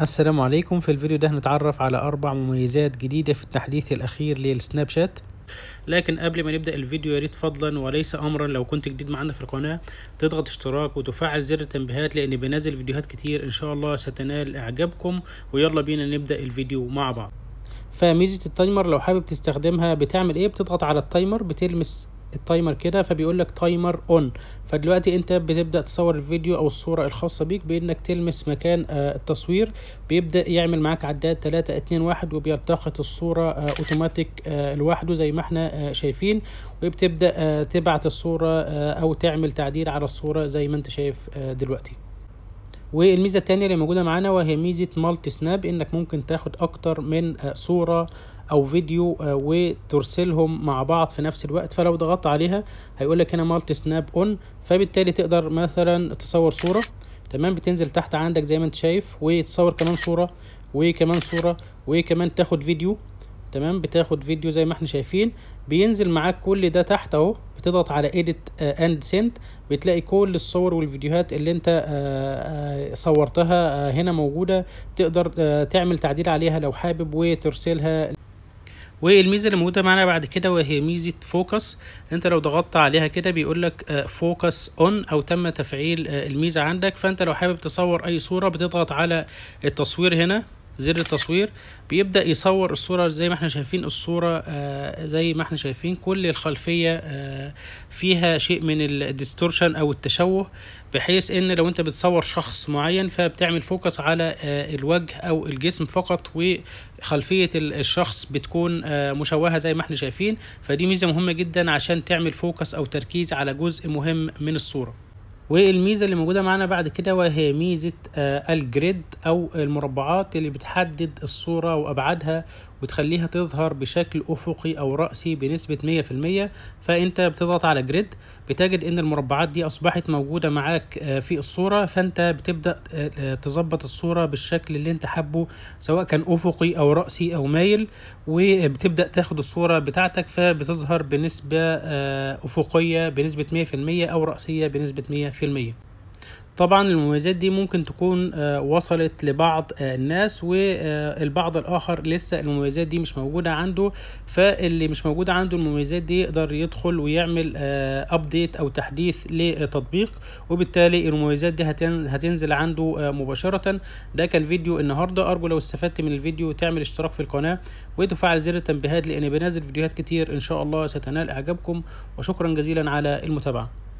السلام عليكم في الفيديو ده هنتعرف على أربع مميزات جديدة في التحديث الأخير للسناب شات لكن قبل ما نبدأ الفيديو يا ريت فضلا وليس أمرا لو كنت جديد معانا في القناة تضغط اشتراك وتفعل زر التنبيهات لأن بنزل فيديوهات كتير إن شاء الله ستنال إعجابكم ويلا بينا نبدأ الفيديو مع بعض فميزة التايمر لو حابب تستخدمها بتعمل ايه بتضغط على التايمر بتلمس التايمر كده فبيقول لك تايمر اون فدلوقتي انت بتبدا تصور الفيديو او الصوره الخاصه بيك بانك تلمس مكان آه، التصوير بيبدا يعمل معاك عداد 3 2 1 وبيلتقط الصوره اوتوماتيك آه، آه، لوحده زي ما احنا شايفين وبتبدا تبعت الصوره او تعمل تعديل على الصوره زي ما انت شايف دلوقتي والميزه الثانيه اللي موجوده معانا وهي ميزه مالتي سناب انك ممكن تاخد اكتر من آه، صوره او فيديو آه، وترسلهم مع بعض في نفس الوقت فلو ضغطت عليها هيقول لك هنا مالتي سناب اون فبالتالي تقدر مثلا تصور صوره تمام بتنزل تحت عندك زي ما انت شايف وتصور كمان صوره وكمان صوره وكمان تاخد فيديو تمام بتاخد فيديو زي ما احنا شايفين بينزل معاك كل ده تحت اهو بتضغط على edit and send بتلاقي كل الصور والفيديوهات اللي انت آه، آه، صورتها آه، هنا موجودة تقدر تعمل تعديل عليها لو حابب وترسلها والميزه اللي موجوده معانا بعد كده وهي ميزه فوكس انت لو ضغطت عليها كده بيقول لك فوكس اون او تم تفعيل الميزه عندك فانت لو حابب تصور اي صوره بتضغط على التصوير هنا زر التصوير بيبدا يصور الصوره زي ما احنا شايفين الصوره آه، زي ما احنا شايفين كل الخلفيه آه، فيها شيء من الديستورشن او التشوه بحيث ان لو انت بتصور شخص معين فبتعمل فوكس على آه، الوجه او الجسم فقط وخلفيه الشخص بتكون مشوهه زي ما احنا شايفين فدي ميزه مهمه جدا عشان تعمل فوكس او تركيز على جزء مهم من الصوره والميزه اللي موجوده معانا بعد كده وهي ميزه آه، الجريد او المربعات اللي بتحدد الصوره وابعادها وتخليها تظهر بشكل افقي او راسي بنسبه 100% فانت بتضغط على جريد بتجد ان المربعات دي اصبحت موجوده معاك آه، في الصوره فانت بتبدا آه، تظبط الصوره بالشكل اللي انت حابه سواء كان افقي او راسي او مايل وبتبدا تاخد الصوره بتاعتك فبتظهر بنسبه افقيه بنسبه 100% او راسيه بنسبه 100% في المية طبعا المميزات دي ممكن تكون آه، وصلت لبعض آه، الناس والبعض آه، الاخر لسه المميزات دي مش موجوده عنده فاللي مش موجودة عنده المميزات دي يقدر يدخل ويعمل ابديت او تحديث لتطبيق وبالتالي المميزات دي هتنزل عنده مباشره ده كان فيديو النهارده ارجو لو استفدت من الفيديو تعمل اشتراك في القناه وتفعل زر التنبيهات لان بنزل فيديوهات كتير ان شاء الله ستنال اعجابكم وشكرا جزيلا على المتابعه